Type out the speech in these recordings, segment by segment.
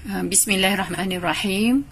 Ha, bismillahirrahmanirrahim.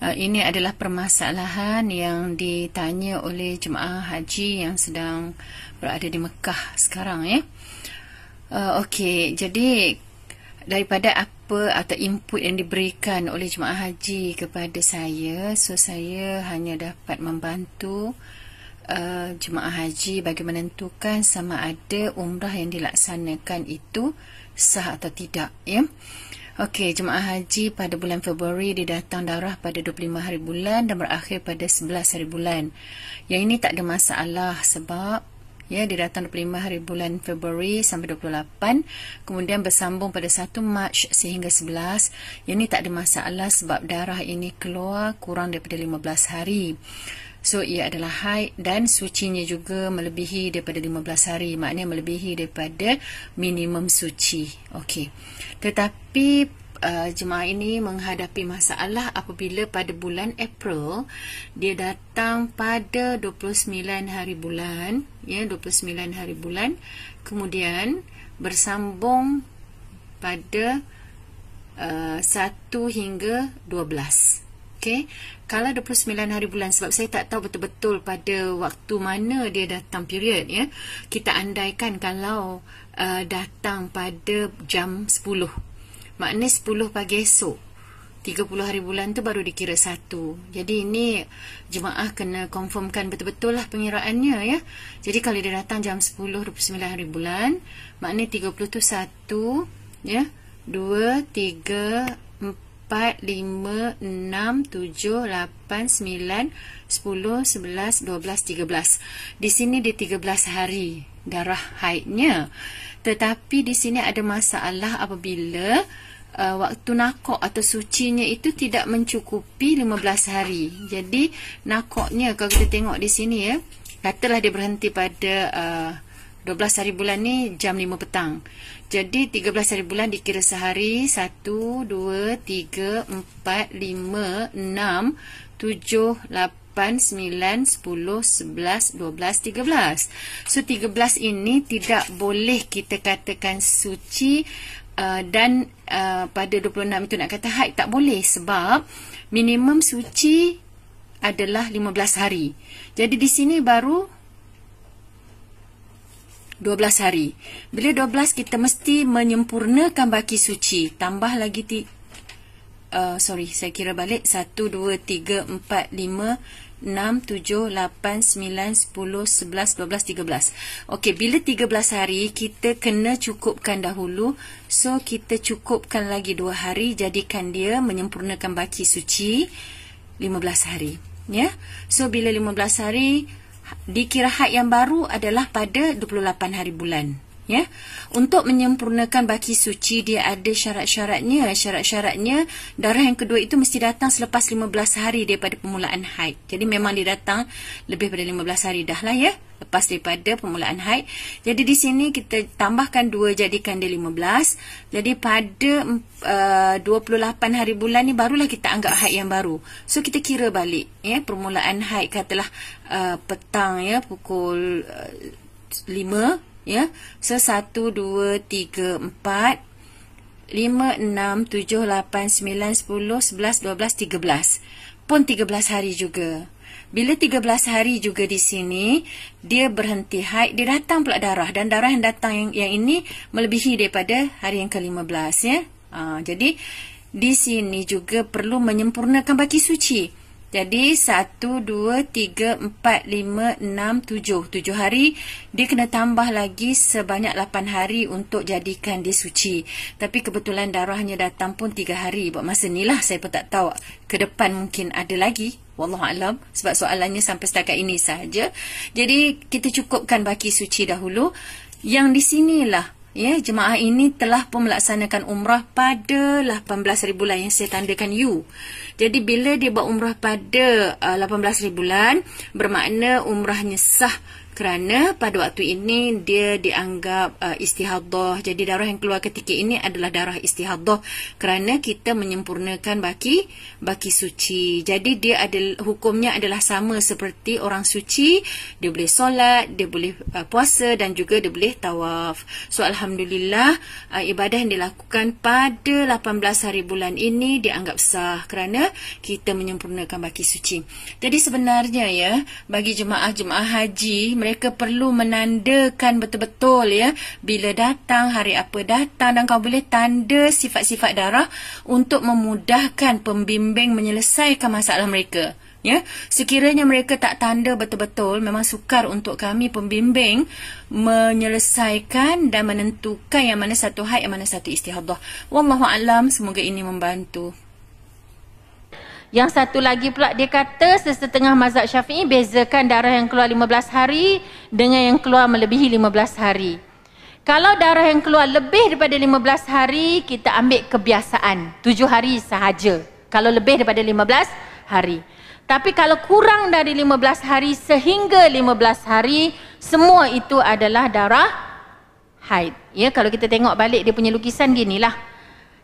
Ha, ini adalah permasalahan yang ditanya oleh jemaah haji yang sedang berada di Mekah sekarang ya. Ha, okey, jadi daripada apa atau input yang diberikan oleh jemaah haji kepada saya, so saya hanya dapat membantu jemaah haji bagi menentukan sama ada umrah yang dilaksanakan itu sah atau tidak ya Okey, jemaah haji pada bulan Februari dia datang darah pada 25 hari bulan dan berakhir pada 11 hari bulan. Yang ini tak ada masalah sebab ya dia datang 25 hari bulan Februari sampai 28 kemudian bersambung pada 1 Mac sehingga 11. Yang ini tak ada masalah sebab darah ini keluar kurang daripada 15 hari. So ia adalah haid dan suci nya juga melebihi daripada 15 hari Maknanya melebihi daripada minimum suci Okey. Tetapi uh, jemaah ini menghadapi masalah apabila pada bulan April Dia datang pada 29 hari bulan ya 29 hari bulan Kemudian bersambung pada uh, 1 hingga 12 hari Okay, Kalau 29 hari bulan sebab saya tak tahu betul-betul pada waktu mana dia datang period ya. Kita andaikan kalau uh, datang pada jam 10. Maknanya 10 pagi esok. 30 hari bulan tu baru dikira satu. Jadi ini jemaah kena confirmkan betul-betul lah pengiraannya ya. Jadi kalau dia datang jam 10 29 hari bulan, maknanya 30 tu satu ya. dua, tiga empat lima enam tujuh lapan sembilan sepuluh sebelas dua belas tiga belas. Di sini dia belas hari darah haidnya. Tetapi di sini ada masalah apabila uh, waktu nakok atau sucinya itu tidak mencukupi lima belas hari. Jadi nakoknya kalau kita tengok di sini ya, katalah dia berhenti pada... Uh, 12 hari bulan ni jam 5 petang. Jadi 13 hari bulan dikira sehari 1, 2, 3, 4, 5, 6, 7, 8, 9, 10, 11, 12, 13. So 13 ini tidak boleh kita katakan suci Uh, dan uh, pada 26 itu nak kata haid tak boleh sebab minimum suci adalah 15 hari. Jadi di sini baru 12 hari. Bila 12 kita mesti menyempurnakan baki suci. Tambah lagi ti uh, sorry, saya kira balik 1 2 3 4 5 6, 7, 8, 9, 10, 11, 12, 13 Okey, bila 13 hari kita kena cukupkan dahulu So kita cukupkan lagi 2 hari Jadikan dia menyempurnakan baki suci 15 hari Ya, yeah? So bila 15 hari dikira haid yang baru adalah pada 28 hari bulan ya untuk menyempurnakan baki suci dia ada syarat-syaratnya syarat-syaratnya darah yang kedua itu mesti datang selepas 15 hari daripada permulaan haid jadi memang dia datang lebih pada 15 hari dah lah ya lepas daripada permulaan haid jadi di sini kita tambahkan 2 jadikan dia 15 jadi pada uh, 28 hari bulan ni barulah kita anggap haid yang baru so kita kira balik ya permulaan haid katalah uh, petang ya pukul uh, ya. So 1 2 3 4 5 6 7 8 9 10 11 12 13. Pun 13 hari juga. Bila 13 hari juga di sini, dia berhenti haid, dia datang pula darah dan darah yang datang yang, yang ini melebihi daripada hari yang ke-15 ya. Ah, jadi di sini juga perlu menyempurnakan baki suci. Jadi 1, 2, 3, 4, 5, 6, 7 hari Dia kena tambah lagi sebanyak 8 hari untuk jadikan dia suci Tapi kebetulan darahnya datang pun 3 hari Buat masa ni lah saya pun tak tahu ke depan mungkin ada lagi Wallahualam sebab soalannya sampai setakat ini sahaja Jadi kita cukupkan baki suci dahulu Yang di sinilah Ya, jemaah ini telah pun melaksanakan umrah pada 18,000 bulan yang saya tandakan U. Jadi, bila dia buat umrah pada uh, 18,000 bulan, bermakna umrahnya sah kerana pada waktu ini dia dianggap uh, istihadah. Jadi darah yang keluar ketika ini adalah darah istihadah kerana kita menyempurnakan baki baki suci. Jadi dia ada hukumnya adalah sama seperti orang suci, dia boleh solat, dia boleh uh, puasa dan juga dia boleh tawaf. So alhamdulillah uh, ibadah yang dilakukan pada 18 hari bulan ini dianggap sah kerana kita menyempurnakan baki suci. Jadi sebenarnya ya bagi jemaah jemaah haji mereka mereka perlu menandakan betul-betul ya bila datang hari apa datang dan kau boleh tanda sifat-sifat darah untuk memudahkan pembimbing menyelesaikan masalah mereka ya sekiranya mereka tak tanda betul-betul memang sukar untuk kami pembimbing menyelesaikan dan menentukan yang mana satu haid yang mana satu istihadah wallahu alam semoga ini membantu yang satu lagi pula dia kata sesetengah mazhab syafi'i bezakan darah yang keluar 15 hari dengan yang keluar melebihi 15 hari. Kalau darah yang keluar lebih daripada 15 hari, kita ambil kebiasaan. 7 hari sahaja. Kalau lebih daripada 15 hari. Tapi kalau kurang dari 15 hari sehingga 15 hari, semua itu adalah darah haid. Ya, kalau kita tengok balik dia punya lukisan gini lah.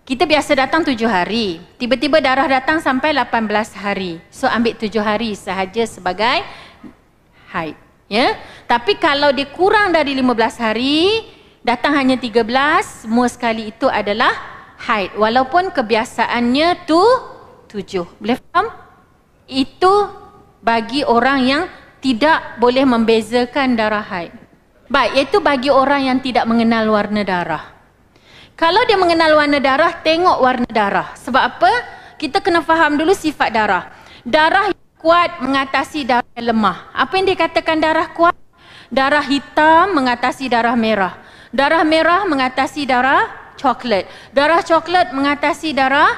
Kita biasa datang tujuh hari. Tiba-tiba darah datang sampai 18 hari. So ambil tujuh hari sahaja sebagai haid. Ya? Tapi kalau dia kurang dari 15 hari, datang hanya 13, semua sekali itu adalah haid. Walaupun kebiasaannya tu tujuh. Boleh faham? Itu bagi orang yang tidak boleh membezakan darah haid. Baik, iaitu bagi orang yang tidak mengenal warna darah. Kalau dia mengenal warna darah, tengok warna darah. Sebab apa? Kita kena faham dulu sifat darah. Darah kuat mengatasi darah yang lemah. Apa yang dikatakan darah kuat? Darah hitam mengatasi darah merah. Darah merah mengatasi darah coklat. Darah coklat mengatasi darah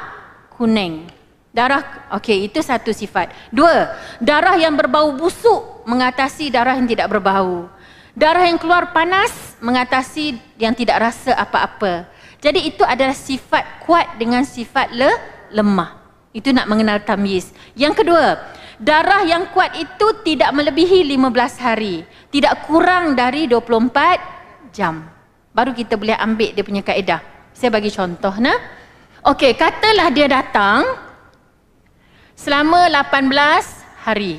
kuning. Darah okey itu satu sifat. Dua, darah yang berbau busuk mengatasi darah yang tidak berbau. Darah yang keluar panas mengatasi yang tidak rasa apa-apa. Jadi itu adalah sifat kuat dengan sifat le lemah. Itu nak mengenal tamyiz. Yang kedua, darah yang kuat itu tidak melebihi 15 hari, tidak kurang dari 24 jam. Baru kita boleh ambil dia punya kaedah. Saya bagi contoh nah. Okey, katalah dia datang selama 18 hari.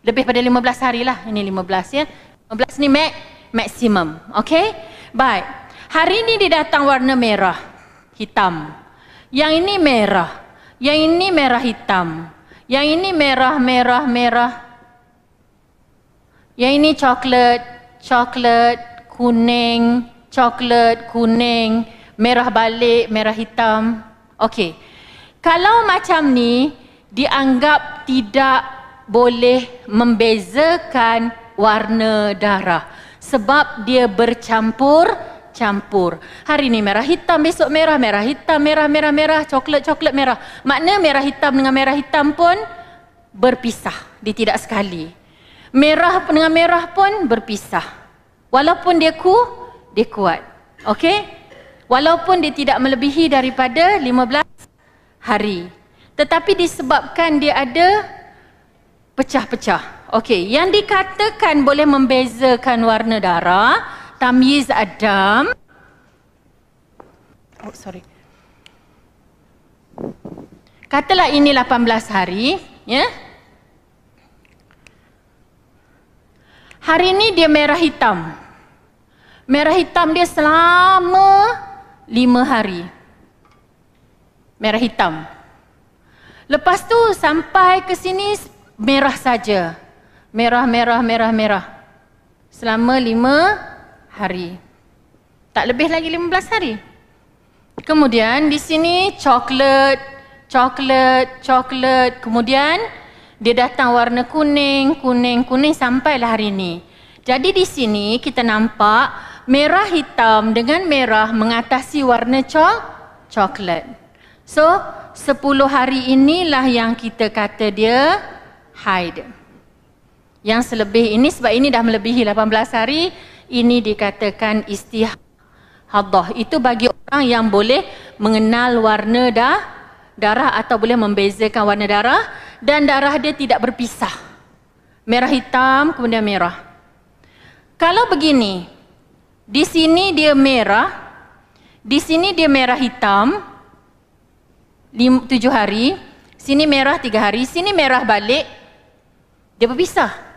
Lebih pada 15 hari lah. Ini 15 ya. 15 ni mak maksimum. Okey? Baik. Hari ini dia datang warna merah, hitam. Yang ini merah. Yang ini merah hitam. Yang ini merah, merah, merah. Yang ini coklat, coklat, kuning, coklat, kuning, merah balik, merah hitam. Okey. Kalau macam ni, dianggap tidak boleh membezakan warna darah. Sebab dia bercampur campur. Hari ini merah hitam, besok merah, merah hitam, merah, merah, merah, coklat, coklat, merah. Makna merah hitam dengan merah hitam pun berpisah, dia tidak sekali. Merah dengan merah pun berpisah. Walaupun dia ku, dia kuat. Okey? Walaupun dia tidak melebihi daripada 15 hari. Tetapi disebabkan dia ada pecah-pecah. Okey, yang dikatakan boleh membezakan warna darah, tamyiz adam Oh sorry Katalah ini 18 hari ya Hari ini dia merah hitam Merah hitam dia selama 5 hari Merah hitam Lepas tu sampai ke sini merah saja. Merah merah merah merah. Selama lima hari. Tak lebih lagi 15 hari. Kemudian di sini coklat, coklat, coklat. Kemudian dia datang warna kuning, kuning, kuning sampailah hari ini. Jadi di sini kita nampak merah hitam dengan merah mengatasi warna cok, coklat. So, 10 hari inilah yang kita kata dia hide. Yang selebih ini sebab ini dah melebihi 18 hari, ini dikatakan istihadah. Itu bagi orang yang boleh mengenal warna dah, darah atau boleh membezakan warna darah dan darah dia tidak berpisah. Merah hitam kemudian merah. Kalau begini, di sini dia merah, di sini dia merah hitam, lim, tujuh hari, sini merah tiga hari, sini merah balik, dia berpisah.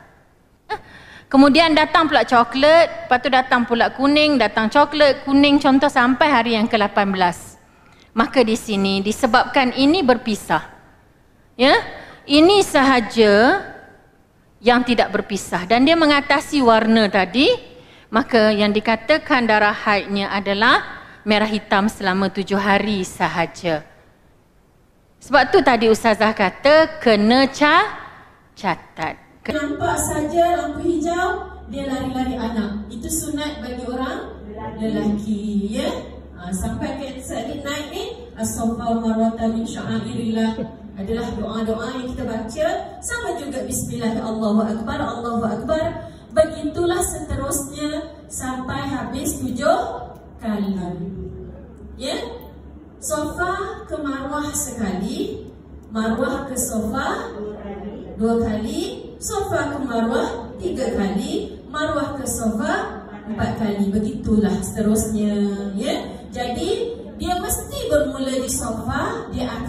Kemudian datang pula coklat, lepas tu datang pula kuning, datang coklat, kuning contoh sampai hari yang ke-18. Maka di sini disebabkan ini berpisah. Ya? Ini sahaja yang tidak berpisah dan dia mengatasi warna tadi, maka yang dikatakan darah haidnya adalah merah hitam selama tujuh hari sahaja. Sebab tu tadi ustazah kata kena catat. Kan? Nampak saja lampu hijau Dia lari-lari anak Itu sunat bagi orang lelaki, ya? ha, Sampai ke ni naik ni Asofa marwata min Adalah doa-doa yang kita baca Sama juga bismillah ya Allahu Akbar Allahu Akbar Begitulah seterusnya Sampai habis tujuh kali Ya Sofa ke marwah sekali Marwah ke sofa Dua kali, dua kali. Sofa ke Marwah tiga kali, Marwah ke Sofa empat kali. Begitulah seterusnya. Ya? Jadi dia mesti bermula di Sofa, dia